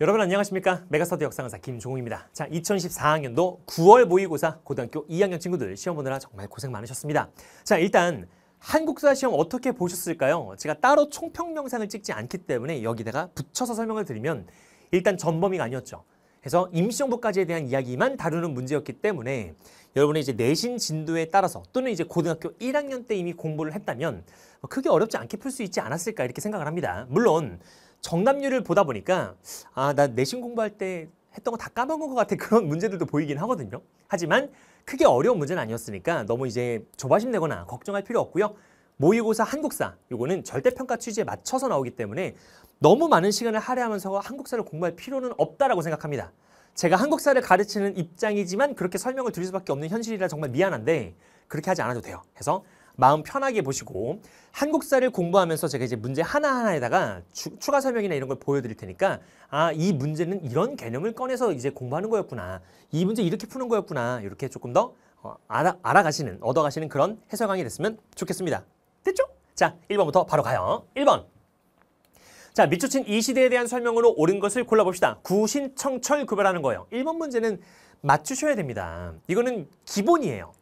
여러분 안녕하십니까 메가스터디 역사강사 김종우입니다 자 2014학년도 9월 모의고사 고등학교 2학년 친구들 시험 보느라 정말 고생 많으셨습니다 자 일단 한국사 시험 어떻게 보셨을까요? 제가 따로 총평 명상을 찍지 않기 때문에 여기다가 붙여서 설명을 드리면 일단 전범위가 아니었죠 그래서 임시정부까지에 대한 이야기만 다루는 문제였기 때문에 여러분의 이제 내신 진도에 따라서 또는 이제 고등학교 1학년 때 이미 공부를 했다면 크게 어렵지 않게 풀 수 있지 않았을까 이렇게 생각을 합니다 물론 정답률을 보다 보니까 아, 나 내신 공부할 때 했던 거 다 까먹은 것 같아 그런 문제들도 보이긴 하거든요. 하지만 크게 어려운 문제는 아니었으니까 너무 이제 조바심 내거나 걱정할 필요 없고요. 모의고사 한국사 요거는 절대평가 취지에 맞춰서 나오기 때문에 너무 많은 시간을 할애하면서 한국사를 공부할 필요는 없다라고 생각합니다. 제가 한국사를 가르치는 입장이지만 그렇게 설명을 드릴 수밖에 없는 현실이라 정말 미안한데 그렇게 하지 않아도 돼요. 그래서 마음 편하게 보시고 한국사를 공부하면서 제가 이제 문제 하나하나에다가 추, 가 설명이나 이런 걸 보여드릴 테니까 아, 이 문제는 이런 개념을 꺼내서 이제 공부하는 거였구나. 이 문제 이렇게 푸는 거였구나. 이렇게 조금 더 어, 알아, 알아가시는, 얻어가시는 그런 해설 강이 됐으면 좋겠습니다. 됐죠? 자, 1번부터 바로 가요. 1번. 자, 밑조친 이 시대에 대한 설명으로 옳은 것을 골라봅시다. 구신청철 구별하는 거예요. 1번 문제는 맞추셔야 됩니다. 이거는 기본이에요.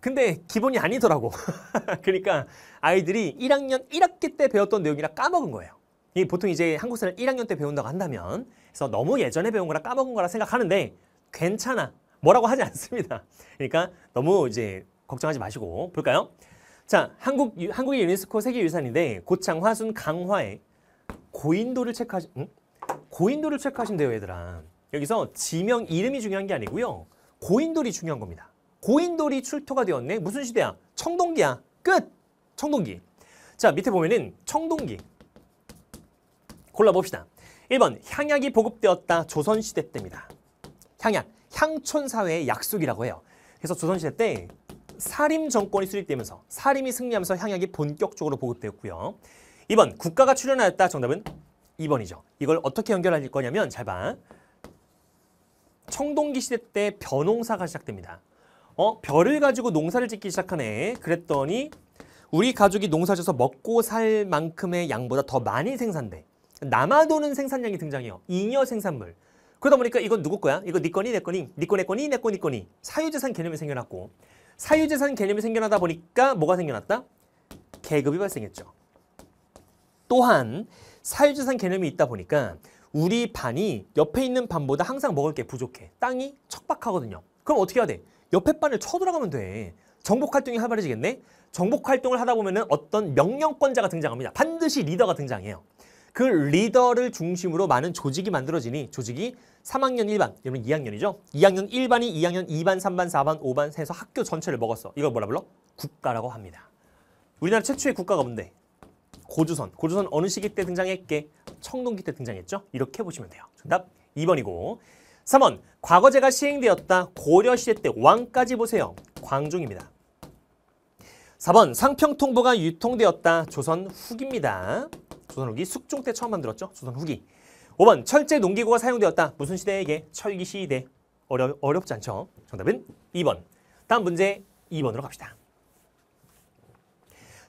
근데 기본이 아니더라고. 그러니까 아이들이 1학년 1학기 때 배웠던 내용이라 까먹은 거예요. 이 보통 이제 한국사를 1학년 때 배운다고 한다면 그래서 너무 예전에 배운 거라 까먹은 거라 생각하는데 괜찮아. 뭐라고 하지 않습니다. 그러니까 너무 이제 걱정하지 마시고 볼까요? 자, 한국 한국의 유네스코 세계 유산인데 고창 화순 강화에 고인도를 체크하시 응? 고인도를 체크하신대요, 얘들아. 여기서 지명 이름이 중요한 게 아니고요. 고인돌이 중요한 겁니다. 고인돌이 출토가 되었네. 무슨 시대야? 청동기야. 끝! 청동기. 자, 밑에 보면은 청동기. 골라봅시다. 1번 향약이 보급되었다. 조선시대 때입니다. 향약, 향촌사회의 약속이라고 해요. 그래서 조선시대 때 사림 정권이 수립되면서 사림이 승리하면서 향약이 본격적으로 보급되었고요. 2번 국가가 출연하였다. 정답은 2번이죠. 이걸 어떻게 연결할 거냐면 잘 봐. 청동기 시대 때 변홍사가 시작됩니다. 어 별을 가지고 농사를 짓기 시작하네. 그랬더니 우리 가족이 농사져서 먹고 살 만큼의 양보다 더 많이 생산돼. 남아도는 생산량이 등장해요. 잉여 생산물. 그러다 보니까 이건 누구 거야? 이거 네 거니 내 거니 네 거네 거니 내 거니 거니 사유재산 개념이 생겨났고 사유재산 개념이 생겨나다 보니까 뭐가 생겨났다? 계급이 발생했죠. 또한 사유재산 개념이 있다 보니까 우리 반이 옆에 있는 반보다 항상 먹을 게 부족해. 땅이 척박하거든요. 그럼 어떻게 해야 돼? 옆에 반을 쳐들어가면 돼. 정복 활동이 활발해지겠네. 정복 활동을 하다 보면은 어떤 명령권자가 등장합니다. 반드시 리더가 등장해요. 그 리더를 중심으로 많은 조직이 만들어지니 조직이 3학년 1반, 여러분 2학년이죠? 2학년 1반이 2학년 2반, 3반, 4반, 5반 해서 학교 전체를 먹었어. 이걸 뭐라 불러? 국가라고 합니다. 우리나라 최초의 국가가 뭔데? 고조선. 고조선 어느 시기 때 등장했게? 청동기 때 등장했죠? 이렇게 보시면 돼요. 정답 2번이고 3번 과거제가 시행되었다. 고려시대 때 왕까지 보세요. 광종입니다. 4번 상평통보가 유통되었다. 조선 후기입니다. 조선 후기 숙종 때 처음 만들었죠. 조선 후기. 5번 철제 농기구가 사용되었다. 무슨 시대에게? 철기 시대. 어려, 어렵지 않죠? 정답은 2번. 다음 문제 2번으로 갑시다.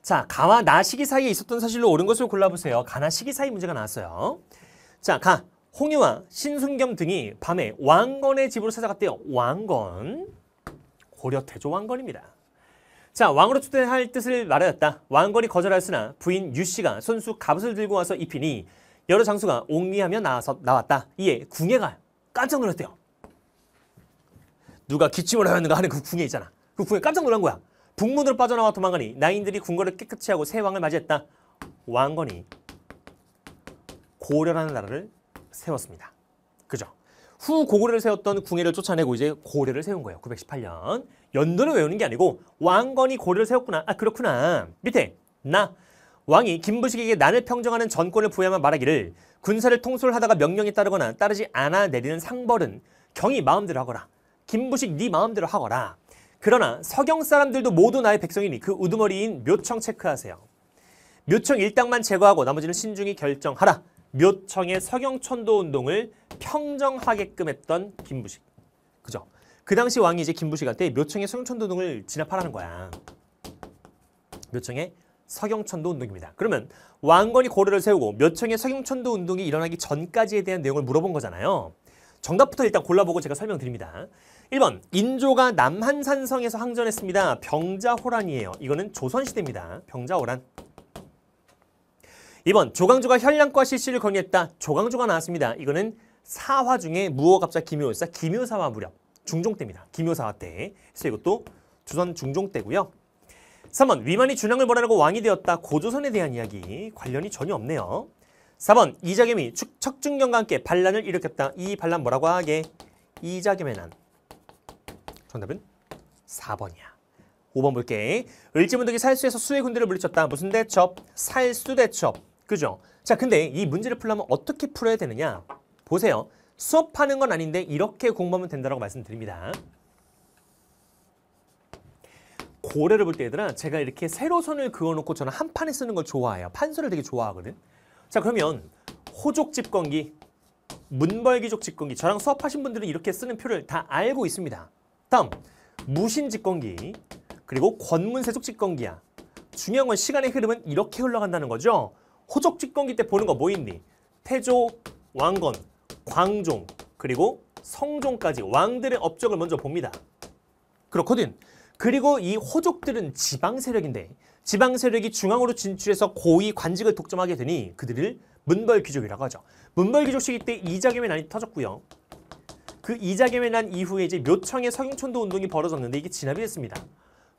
자, 가와 나시기 사이에 있었던 사실로 옳은 것을 골라보세요. 가나 시기 사이 문제가 나왔어요. 자, 가. 홍유와 신승겸 등이 밤에 왕건의 집으로 찾아갔대요. 왕건. 고려 태조 왕건입니다. 자, 왕으로 추대할 뜻을 말하였다. 왕건이 거절하였으나 부인 유씨가 손수 갑옷을 들고 와서 입히니 여러 장수가 옹리하며 나와서 나왔다. 이에 궁예가 깜짝 놀랐대요. 누가 기침을 하였는가 하는 그 궁예 있잖아. 그 궁예 깜짝 놀란 거야. 북문으로 빠져나와 도망가니 나인들이 궁궐을 깨끗이 하고 새 왕을 맞이했다. 왕건이 고려라는 나라를 세웠습니다. 그죠? 후 고구려를 세웠던 궁예를 쫓아내고 이제 고려를 세운 거예요. 918년. 연도를 외우는 게 아니고 왕건이 고려를 세웠구나. 아 그렇구나. 밑에 나 왕이 김부식에게 난을 평정하는 전권을 부여하면 말하기를 군사를 통솔하다가 명령에 따르거나 따르지 않아 내리는 상벌은 경이 마음대로 하거라. 김부식 네 마음대로 하거라. 그러나 서경 사람들도 모두 나의 백성이니 그 우두머리인 묘청 체크하세요. 묘청 일당만 제거하고 나머지는 신중히 결정하라. 묘청의 서경천도 운동을 평정하게끔 했던 김부식. 그죠? 그 당시 왕이 이제 김부식한테 묘청의 서경천도 운동을 진압하라는 거야. 묘청의 서경천도 운동입니다. 그러면 왕건이 고려를 세우고 묘청의 서경천도 운동이 일어나기 전까지에 대한 내용을 물어본 거잖아요. 정답부터 일단 골라보고 제가 설명드립니다. 1번 인조가 남한산성에서 항전했습니다. 병자호란이에요. 이거는 조선시대입니다. 병자호란. 2번 조강조가 현량과 실시를 건의했다. 조강조가 나왔습니다. 이거는 사화 중에 무어갑자 기묘사, 기묘사화 무렵 중종 때입니다. 기묘사화 때. 그래서 이것도 조선 중종 때고요. 3번 위만이 준왕을 벌하라고 왕이 되었다. 고조선에 대한 이야기 관련이 전혀 없네요. 4번 이자겸이 척중경과 함께 반란을 일으켰다. 이 반란 뭐라고 하게? 이자겸의 난. 정답은 4번이야. 5번 볼게. 을지문덕이 살수에서 수의 군대를 물리쳤다. 무슨 대첩? 살수대첩. 그죠? 자, 근데 이 문제를 풀려면 어떻게 풀어야 되느냐? 보세요. 수업하는 건 아닌데 이렇게 공부하면 된다고 말씀드립니다. 고래를 볼 때 얘들아 제가 이렇게 세로선을 그어놓고 저는 한 판에 쓰는 걸 좋아해요. 판서를 되게 좋아하거든. 자 그러면 호족 집건기, 문벌기족 집건기 저랑 수업하신 분들은 이렇게 쓰는 표를 다 알고 있습니다. 다음 무신 집건기 그리고 권문세족 집건기야. 중요한 건 시간의 흐름은 이렇게 흘러간다는 거죠. 호족 집권기 때 보는 거 뭐 있니? 태조, 왕건, 광종, 그리고 성종까지 왕들의 업적을 먼저 봅니다. 그렇거든. 그리고 이 호족들은 지방 세력인데 지방 세력이 중앙으로 진출해서 고위 관직을 독점하게 되니 그들을 문벌 귀족이라고 하죠. 문벌 귀족 시기 때 이자겸의 난이 터졌고요. 그 이자겸의 난 이후에 이제 묘청의 서경천도 운동이 벌어졌는데 이게 진압이 됐습니다.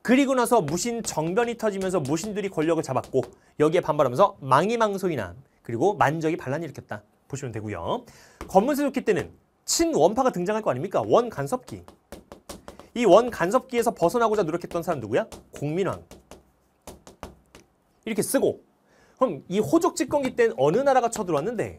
그리고 나서 무신 정변이 터지면서 무신들이 권력을 잡았고 여기에 반발하면서 망이망소이남 그리고 만적이 반란을 일으켰다 보시면 되고요. 검문세조기 때는 친원파가 등장할 거 아닙니까? 원간섭기. 이 원간섭기에서 벗어나고자 노력했던 사람 누구야? 공민왕. 이렇게 쓰고 그럼 이 호족 집권기 때는 어느 나라가 쳐들어왔는데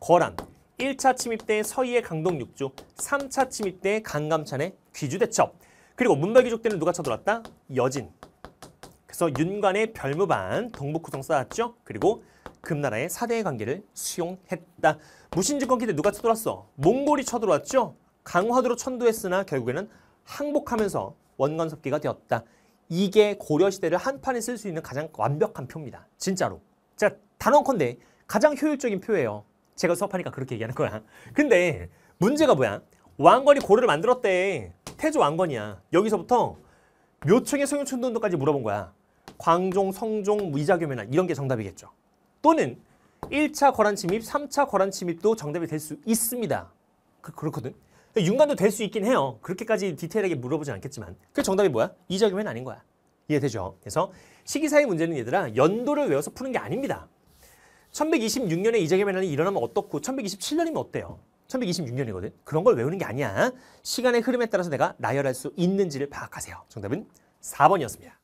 거란 1차 침입 때 서희의 강동육주 3차 침입 때 강감찬의 귀주대첩 그리고 문백이족대는 누가 쳐들었다? 여진. 그래서 윤관의 별무반, 동북구성 쌓았죠. 그리고 금나라의 사대의 관계를 수용했다. 무신집권기 때 누가 쳐들었어 몽골이 쳐들어왔죠. 강화도로 천도했으나 결국에는 항복하면서 원관섭기가 되었다. 이게 고려시대를 한판에 쓸 수 있는 가장 완벽한 표입니다. 진짜로. 자, 단언컨대 가장 효율적인 표예요. 제가 수업하니까 그렇게 얘기하는 거야. 근데 문제가 뭐야? 왕건이 고려를 만들었대. 태조 왕건이야. 여기서부터 묘청의 성현춘도까지 물어본 거야. 광종, 성종, 이자겸이나 이런 게 정답이겠죠. 또는 1차 거란 침입, 3차 거란 침입도 정답이 될 수 있습니다. 그, 렇거든 윤관도 될 수 있긴 해요. 그렇게까지 디테일하게 물어보진 않겠지만. 그 정답이 뭐야? 이자겸은 아닌 거야. 이해되죠? 그래서 시기사의 문제는 얘들아 연도를 외워서 푸는 게 아닙니다. 1126년에 이자겸 변환이 일어나면 어떻고 1127년이면 어때요? 1126년이거든. 그런 걸 외우는 게 아니야. 시간의 흐름에 따라서 내가 나열할 수 있는지를 파악하세요. 정답은 4번이었습니다.